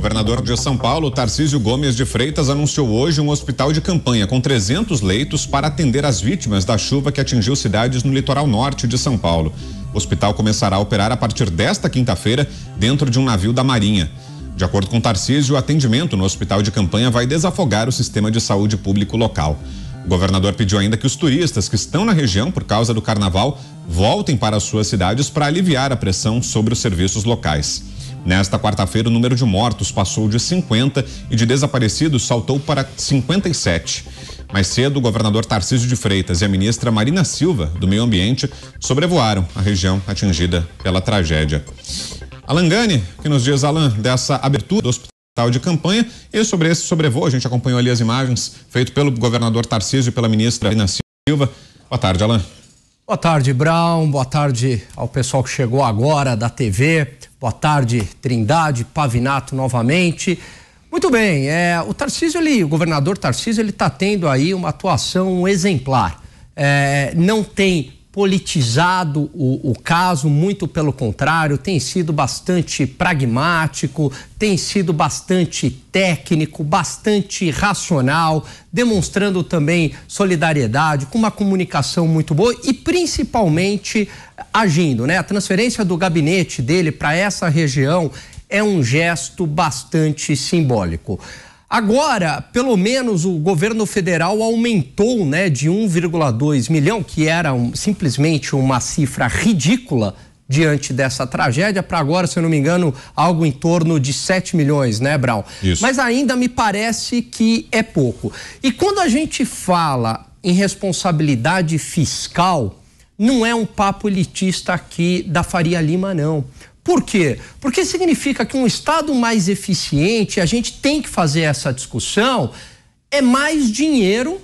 Governador de São Paulo, Tarcísio Gomes de Freitas, anunciou hoje um hospital de campanha com 300 leitos para atender as vítimas da chuva que atingiu cidades no litoral norte de São Paulo. O hospital começará a operar a partir desta quinta-feira dentro de um navio da Marinha. De acordo com Tarcísio, o atendimento no hospital de campanha vai desafogar o sistema de saúde público local. O governador pediu ainda que os turistas que estão na região por causa do carnaval voltem para suas cidades para aliviar a pressão sobre os serviços locais. Nesta quarta-feira, o número de mortos passou de 50 e de desaparecidos saltou para 57. Mais cedo, o governador Tarcísio de Freitas e a ministra Marina Silva, do Meio Ambiente, sobrevoaram a região atingida pela tragédia. Alan Gani, que nos diz, Alan, dessa abertura do hospital de campanha. E sobre esse sobrevoo, a gente acompanhou ali as imagens feito pelo governador Tarcísio e pela ministra Marina Silva. Boa tarde, Alan. Boa tarde, Brown. Boa tarde ao pessoal que chegou agora da TV. Boa tarde, Trindade, Pavinato novamente. Muito bem, é, o Tarcísio, ele, o governador Tarcísio, ele está tendo aí uma atuação exemplar. É, não tem politizado o, o, caso, muito pelo contrário, tem sido bastante pragmático, tem sido bastante técnico, bastante racional, demonstrando também solidariedade, com uma comunicação muito boa e principalmente agindo, né? A transferência do gabinete dele para essa região é um gesto bastante simbólico. Agora, pelo menos o governo federal aumentou, né, de 1,2 milhão, que era um, simplesmente uma cifra ridícula diante dessa tragédia, para agora, se eu não me engano, algo em torno de 7 milhões, né, Brown? Isso. Mas ainda me parece que é pouco. E quando a gente fala em responsabilidade fiscal, não é um papo elitista aqui da Faria Lima, não. Por quê? Porque significa que um Estado mais eficiente, a gente tem que fazer essa discussão, é mais dinheiro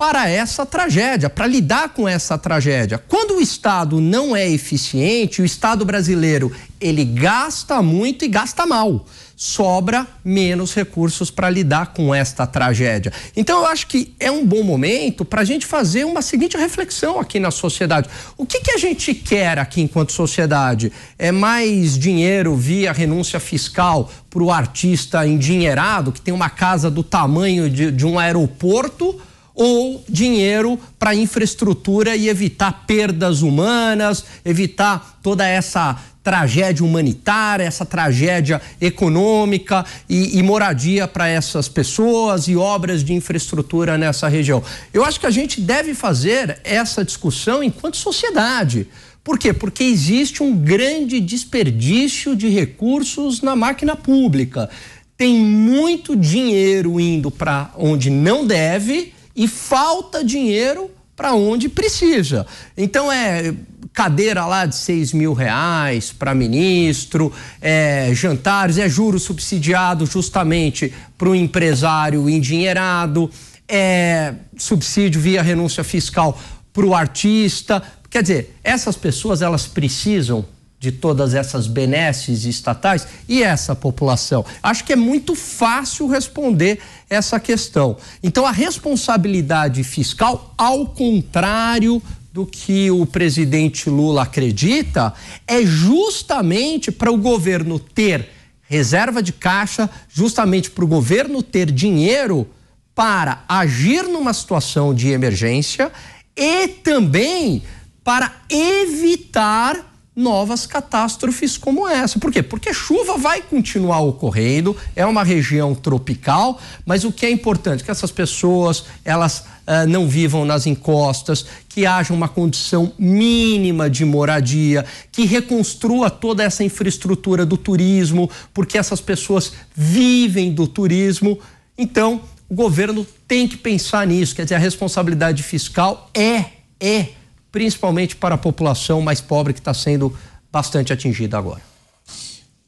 para essa tragédia, para lidar com essa tragédia. Quando o Estado não é eficiente, o Estado brasileiro ele gasta muito e gasta mal. Sobra menos recursos para lidar com esta tragédia. Então, eu acho que é um bom momento para a gente fazer uma seguinte reflexão aqui na sociedade. O que, que a gente quer aqui enquanto sociedade? É mais dinheiro via renúncia fiscal para o artista endinheirado que tem uma casa do tamanho de, de um aeroporto? ou dinheiro para infraestrutura e evitar perdas humanas, evitar toda essa tragédia humanitária, essa tragédia econômica e, e moradia para essas pessoas e obras de infraestrutura nessa região. Eu acho que a gente deve fazer essa discussão enquanto sociedade. Por quê? Porque existe um grande desperdício de recursos na máquina pública. Tem muito dinheiro indo para onde não deve e falta dinheiro para onde precisa. Então é cadeira lá de 6 mil reais para ministro, é, jantares, é juro subsidiado justamente para o empresário endinheirado, é subsídio via renúncia fiscal para o artista. Quer dizer, essas pessoas elas precisam de todas essas benesses estatais e essa população? Acho que é muito fácil responder essa questão. Então, a responsabilidade fiscal, ao contrário do que o presidente Lula acredita, é justamente para o governo ter reserva de caixa, justamente para o governo ter dinheiro para agir numa situação de emergência e também para evitar novas catástrofes como essa. Por quê? Porque chuva vai continuar ocorrendo, é uma região tropical, mas o que é importante que essas pessoas, elas ah, não vivam nas encostas, que haja uma condição mínima de moradia, que reconstrua toda essa infraestrutura do turismo, porque essas pessoas vivem do turismo. Então, o governo tem que pensar nisso, quer dizer, a responsabilidade fiscal é é principalmente para a população mais pobre que está sendo bastante atingida agora.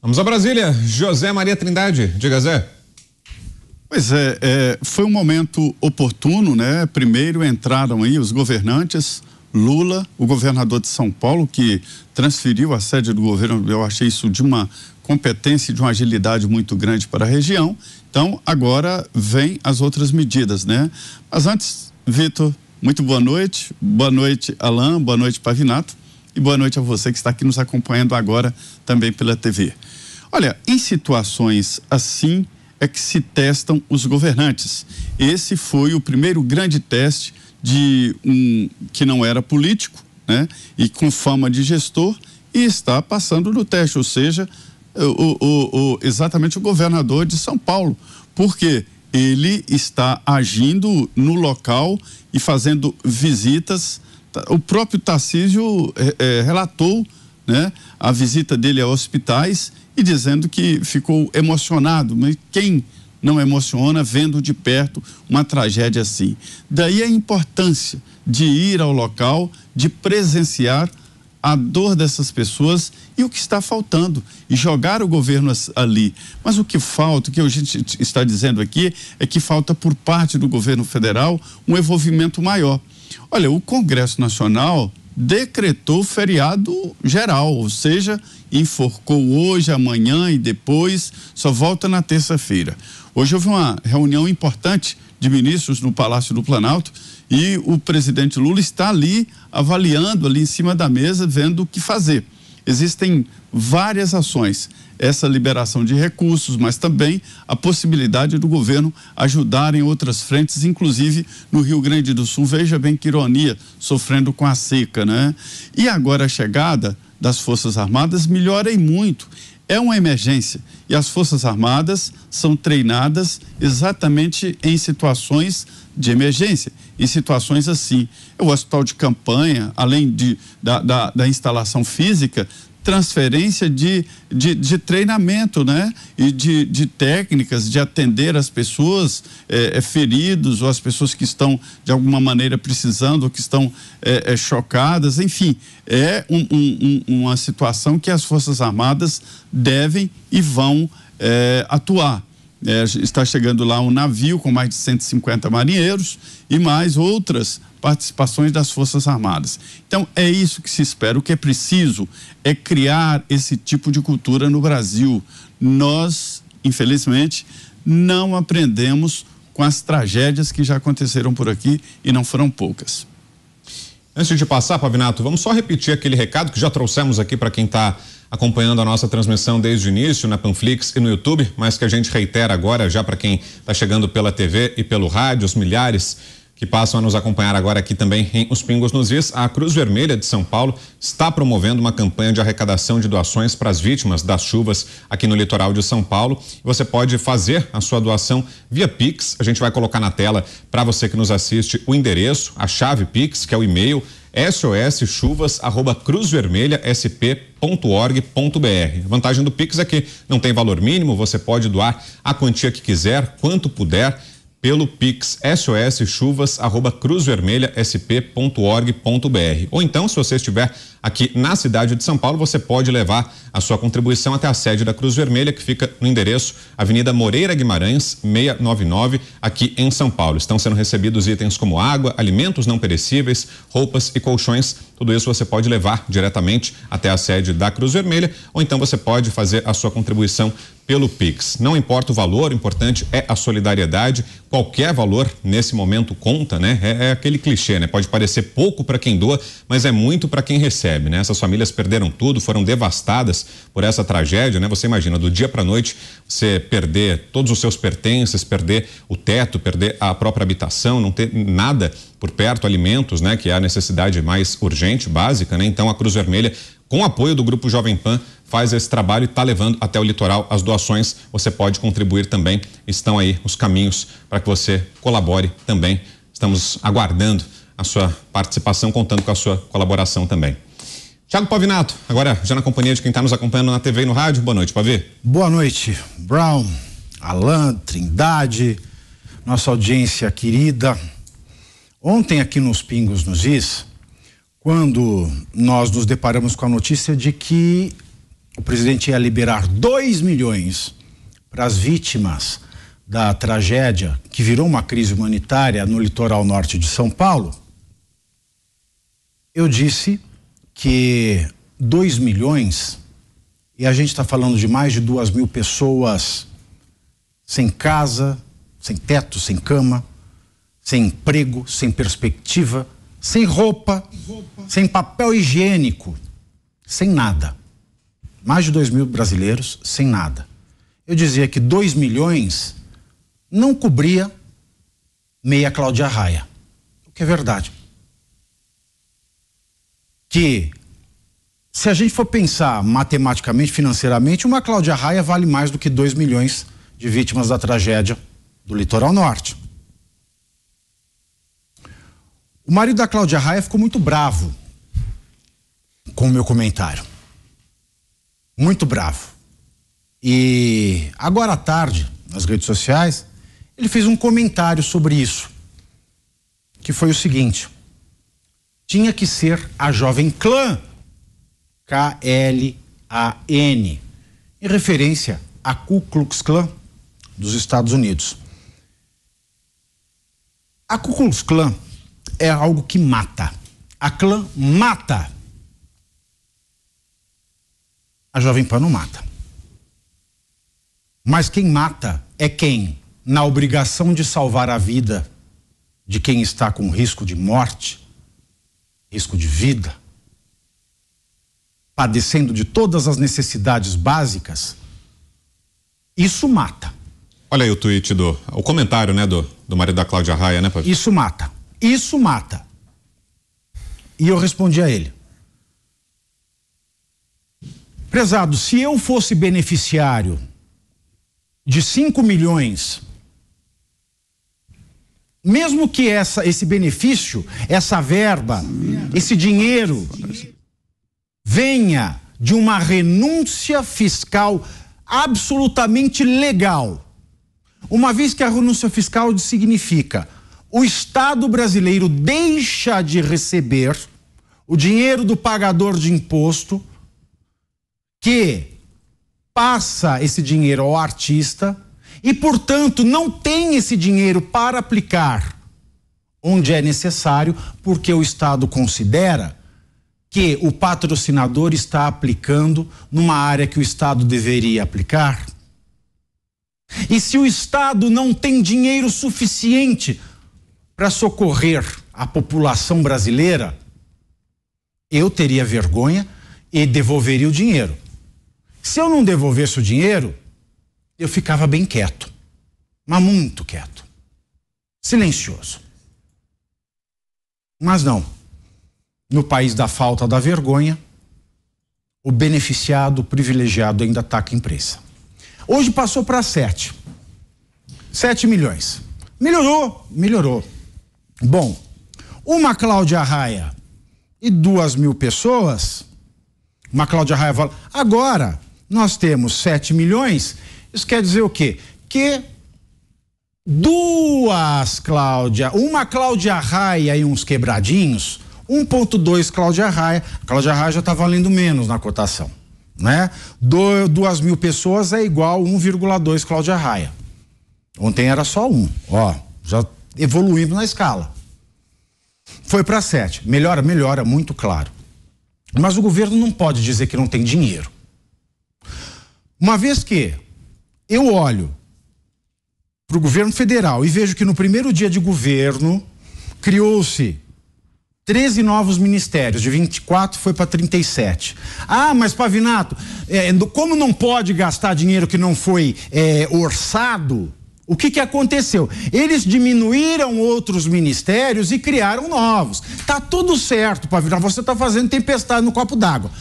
Vamos a Brasília. José Maria Trindade, diga Zé. Pois é, é, foi um momento oportuno, né? Primeiro entraram aí os governantes, Lula, o governador de São Paulo, que transferiu a sede do governo, eu achei isso de uma competência e de uma agilidade muito grande para a região. Então, agora vem as outras medidas, né? Mas antes, Vitor, muito boa noite. Boa noite, Alain. Boa noite, Pavinato. E boa noite a você que está aqui nos acompanhando agora também pela TV. Olha, em situações assim é que se testam os governantes. Esse foi o primeiro grande teste de um que não era político, né? E com fama de gestor e está passando no teste, ou seja, o, o, o, exatamente o governador de São Paulo. Por quê? ele está agindo no local e fazendo visitas. Tá, o próprio Tarcísio é, é, relatou né, a visita dele a hospitais e dizendo que ficou emocionado. Mas quem não emociona vendo de perto uma tragédia assim? Daí a importância de ir ao local, de presenciar a dor dessas pessoas e o que está faltando e jogar o governo ali. Mas o que falta, o que a gente está dizendo aqui, é que falta por parte do governo federal um envolvimento maior. Olha, o Congresso Nacional decretou feriado geral, ou seja, enforcou hoje, amanhã e depois, só volta na terça-feira. Hoje houve uma reunião importante de Ministros no Palácio do Planalto e o presidente Lula está ali avaliando ali em cima da mesa, vendo o que fazer. Existem várias ações, essa liberação de recursos, mas também a possibilidade do governo ajudar em outras frentes, inclusive no Rio Grande do Sul, veja bem que ironia, sofrendo com a seca, né? E agora a chegada das Forças Armadas melhora muito é uma emergência e as Forças Armadas são treinadas exatamente em situações de emergência, em situações assim. O hospital de campanha, além de, da, da, da instalação física, transferência de, de, de, treinamento, né? E de, de técnicas de atender as pessoas feridas é, é, feridos ou as pessoas que estão de alguma maneira precisando ou que estão é, chocadas. Enfim, é um, um, um, uma situação que as Forças Armadas devem e vão atuar. É, está chegando lá um navio com mais de 150 marinheiros e mais outras participações das Forças Armadas. Então, é isso que se espera. O que é preciso é criar esse tipo de cultura no Brasil. Nós, infelizmente, não aprendemos com as tragédias que já aconteceram por aqui e não foram poucas. Antes de passar, Pavinato, vamos só repetir aquele recado que já trouxemos aqui para quem está acompanhando a nossa transmissão desde o início na Panflix e no YouTube, mas que a gente reitera agora já para quem está chegando pela TV e pelo rádio, os milhares que passam a nos acompanhar agora aqui também em Os Pingos nos Is, a Cruz Vermelha de São Paulo está promovendo uma campanha de arrecadação de doações para as vítimas das chuvas aqui no litoral de São Paulo. Você pode fazer a sua doação via Pix. A gente vai colocar na tela para você que nos assiste o endereço, a chave Pix, que é o e-mail soschuvas@cruzvermelhasp.org.br. Vantagem do Pix é que não tem valor mínimo, você pode doar a quantia que quiser, quanto puder pelo pix soschuvas@cruzvermelhasp.org.br. Ou então, se você estiver aqui na cidade de São Paulo, você pode levar a sua contribuição até a sede da Cruz Vermelha, que fica no endereço Avenida Moreira Guimarães, 699, aqui em São Paulo. Estão sendo recebidos itens como água, alimentos não perecíveis, roupas e colchões. Tudo isso você pode levar diretamente até a sede da Cruz Vermelha, ou então você pode fazer a sua contribuição pelo Pix. Não importa o valor, o importante é a solidariedade. Qualquer valor nesse momento conta, né? É, é aquele clichê, né? Pode parecer pouco para quem doa, mas é muito para quem recebe, né? Essas famílias perderam tudo, foram devastadas por essa tragédia, né? Você imagina, do dia para noite, você perder todos os seus pertences, perder o teto, perder a própria habitação, não ter nada por perto, alimentos, né? Que é a necessidade mais urgente, básica, né? Então a Cruz Vermelha com apoio do Grupo Jovem Pan, faz esse trabalho e está levando até o litoral as doações. Você pode contribuir também. Estão aí os caminhos para que você colabore também. Estamos aguardando a sua participação, contando com a sua colaboração também. Tiago Pavinato, agora já na companhia de quem está nos acompanhando na TV e no rádio. Boa noite, Pavi. Boa noite, Brown, Alan, Trindade, nossa audiência querida. Ontem aqui nos Pingos nos Is, quando nós nos deparamos com a notícia de que o presidente ia liberar 2 milhões para as vítimas da tragédia que virou uma crise humanitária no litoral norte de São Paulo, eu disse que 2 milhões, e a gente está falando de mais de 2 mil pessoas sem casa, sem teto, sem cama, sem emprego, sem perspectiva sem roupa, sem papel higiênico, sem nada. Mais de 2 mil brasileiros sem nada. Eu dizia que 2 milhões não cobria meia Cláudia Raia, o que é verdade. Que se a gente for pensar matematicamente, financeiramente, uma Cláudia Raia vale mais do que 2 milhões de vítimas da tragédia do litoral norte. O marido da Cláudia Raia ficou muito bravo com o meu comentário. Muito bravo. E agora à tarde, nas redes sociais, ele fez um comentário sobre isso, que foi o seguinte: tinha que ser a Jovem Clã, K-L-A-N, em referência à Ku Klux Klan dos Estados Unidos. A Ku Klux Klan é algo que mata. A clã mata. A Jovem Pan não mata. Mas quem mata é quem, na obrigação de salvar a vida de quem está com risco de morte, risco de vida, padecendo de todas as necessidades básicas, isso mata. Olha aí o tweet do. O comentário, né, do, do marido da Cláudia Raia, né, Isso mata. Isso mata. E eu respondi a ele: Prezado, se eu fosse beneficiário de 5 milhões, mesmo que essa, esse benefício, essa verba, esse dinheiro venha de uma renúncia fiscal absolutamente legal. Uma vez que a renúncia fiscal significa o Estado brasileiro deixa de receber o dinheiro do pagador de imposto, que passa esse dinheiro ao artista e, portanto, não tem esse dinheiro para aplicar onde é necessário, porque o Estado considera que o patrocinador está aplicando numa área que o Estado deveria aplicar. E se o Estado não tem dinheiro suficiente para socorrer a população brasileira, eu teria vergonha e devolveria o dinheiro. Se eu não devolvesse o dinheiro, eu ficava bem quieto, mas muito quieto, silencioso. Mas não. No país da falta da vergonha, o beneficiado, o privilegiado ainda ataca tá a imprensa. Hoje passou para 7. 7 milhões. Melhorou, melhorou. Bom, uma Cláudia Raia e duas mil pessoas, uma Cláudia Raia fala, agora nós temos 7 milhões, isso quer dizer o quê? Que duas Cláudia, uma Cláudia Raia e uns quebradinhos, 1.2 Cláudia Raia, a Cláudia Raia já está valendo menos na cotação, né? Do, duas mil pessoas é igual 1,2 Cláudia Raia. Ontem era só um, ó, já evoluindo na escala. Foi para sete. Melhora, melhora, muito claro. Mas o governo não pode dizer que não tem dinheiro. Uma vez que eu olho para o governo federal e vejo que no primeiro dia de governo criou-se 13 novos ministérios, de 24 foi para 37. Ah, mas Pavinato, é, como não pode gastar dinheiro que não foi é, orçado, o que, que aconteceu? Eles diminuíram outros ministérios e criaram novos. Tá tudo certo, Pavilhão. Você está fazendo tempestade no copo d'água.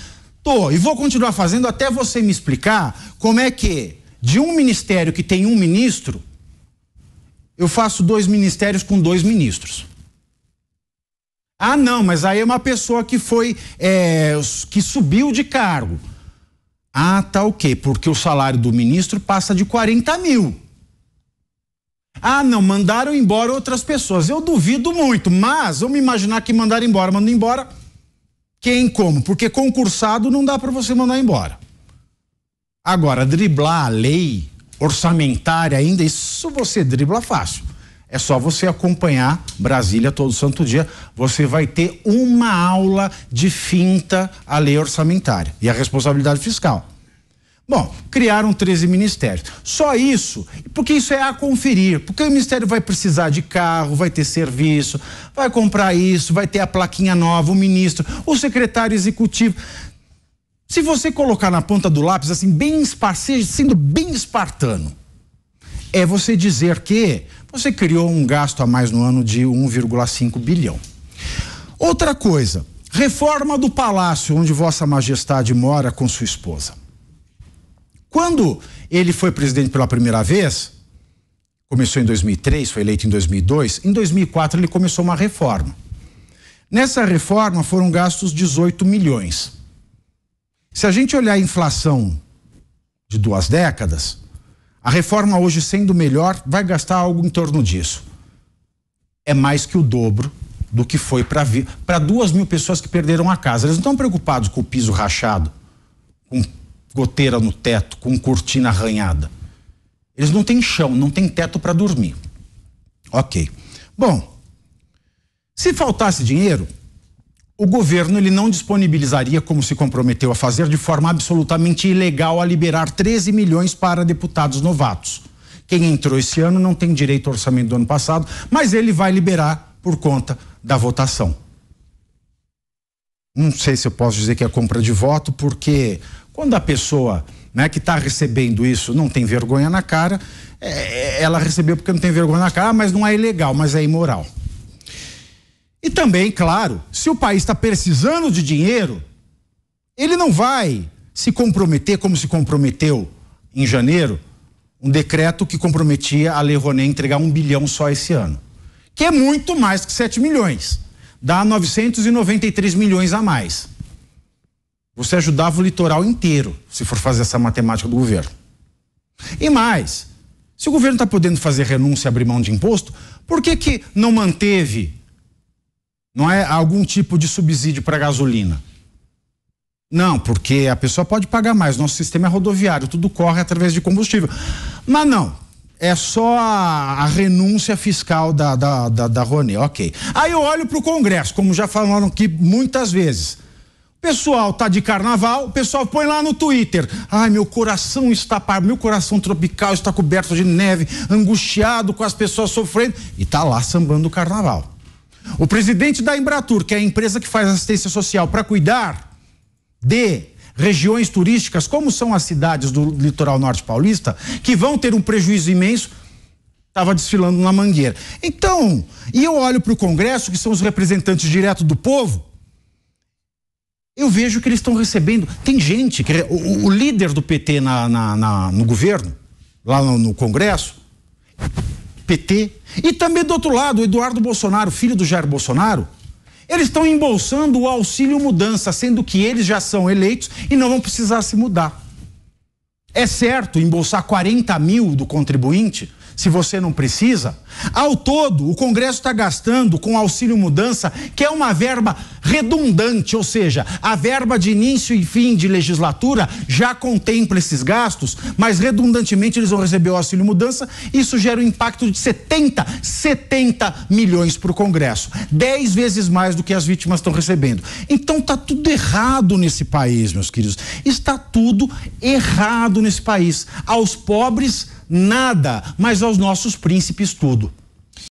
Tô, e vou continuar fazendo até você me explicar como é que, de um ministério que tem um ministro, eu faço dois ministérios com dois ministros. Ah, não, mas aí é uma pessoa que foi. É, que subiu de cargo. Ah, tá ok, porque o salário do ministro passa de 40 mil. Ah, não, mandaram embora outras pessoas. Eu duvido muito, mas vamos imaginar que mandaram embora. Mandam embora quem como? Porque concursado não dá para você mandar embora. Agora, driblar a lei orçamentária ainda, isso você dribla fácil. É só você acompanhar Brasília todo santo dia. Você vai ter uma aula de finta a lei orçamentária e a responsabilidade fiscal. Bom, criaram 13 ministérios. Só isso, porque isso é a conferir, porque o ministério vai precisar de carro, vai ter serviço, vai comprar isso, vai ter a plaquinha nova, o ministro, o secretário executivo. Se você colocar na ponta do lápis, assim, bem esparcejo, sendo bem espartano, é você dizer que você criou um gasto a mais no ano de 1,5 bilhão. Outra coisa, reforma do palácio onde Vossa Majestade mora com sua esposa. Quando ele foi presidente pela primeira vez, começou em 2003, foi eleito em 2002, em 2004 ele começou uma reforma. Nessa reforma foram gastos 18 milhões. Se a gente olhar a inflação de duas décadas, a reforma hoje sendo melhor vai gastar algo em torno disso. É mais que o dobro do que foi para duas mil pessoas que perderam a casa. Eles não estão preocupados com o piso rachado, com goteira no teto, com cortina arranhada. Eles não têm chão, não têm teto para dormir. Ok. Bom, se faltasse dinheiro, o governo ele não disponibilizaria, como se comprometeu a fazer, de forma absolutamente ilegal, a liberar 13 milhões para deputados novatos. Quem entrou esse ano não tem direito ao orçamento do ano passado, mas ele vai liberar por conta da votação. Não sei se eu posso dizer que é compra de voto, porque quando a pessoa né, que está recebendo isso não tem vergonha na cara, é, é, ela recebeu porque não tem vergonha na cara, mas não é ilegal, mas é imoral. E também, claro, se o país está precisando de dinheiro, ele não vai se comprometer como se comprometeu em janeiro um decreto que comprometia a Le Roné entregar um bilhão só esse ano, que é muito mais que 7 milhões, dá 993 milhões a mais você ajudava o litoral inteiro, se for fazer essa matemática do governo. E mais, se o governo está podendo fazer renúncia e abrir mão de imposto, por que, que não manteve não é algum tipo de subsídio para gasolina? Não, porque a pessoa pode pagar mais. Nosso sistema é rodoviário, tudo corre através de combustível. Mas não, é só a, a renúncia fiscal da, da, da, da Rony. Ok. Aí eu olho para o Congresso, como já falaram aqui muitas vezes. Pessoal tá de carnaval, pessoal põe lá no Twitter. Ai, meu coração está meu coração tropical está coberto de neve, angustiado com as pessoas sofrendo e tá lá sambando o carnaval. O presidente da Embratur, que é a empresa que faz assistência social para cuidar de regiões turísticas, como são as cidades do litoral norte paulista, que vão ter um prejuízo imenso, estava desfilando na mangueira. Então, e eu olho para o Congresso, que são os representantes direto do povo, eu vejo que eles estão recebendo. Tem gente, que, o, o líder do PT na, na, na, no governo, lá no, no, Congresso, PT, e também do outro lado, o Eduardo Bolsonaro, filho do Jair Bolsonaro, eles estão embolsando o auxílio mudança, sendo que eles já são eleitos e não vão precisar se mudar. É certo embolsar 40 mil do contribuinte se você não precisa. Ao todo, o Congresso está gastando com auxílio mudança, que é uma verba redundante, ou seja, a verba de início e fim de legislatura já contempla esses gastos, mas redundantemente eles vão receber o auxílio mudança. Isso gera um impacto de 70, 70 milhões para o Congresso, 10 vezes mais do que as vítimas estão recebendo. Então tá tudo errado nesse país, meus queridos. Está tudo errado nesse país. Aos pobres nada, mas aos nossos príncipes tudo.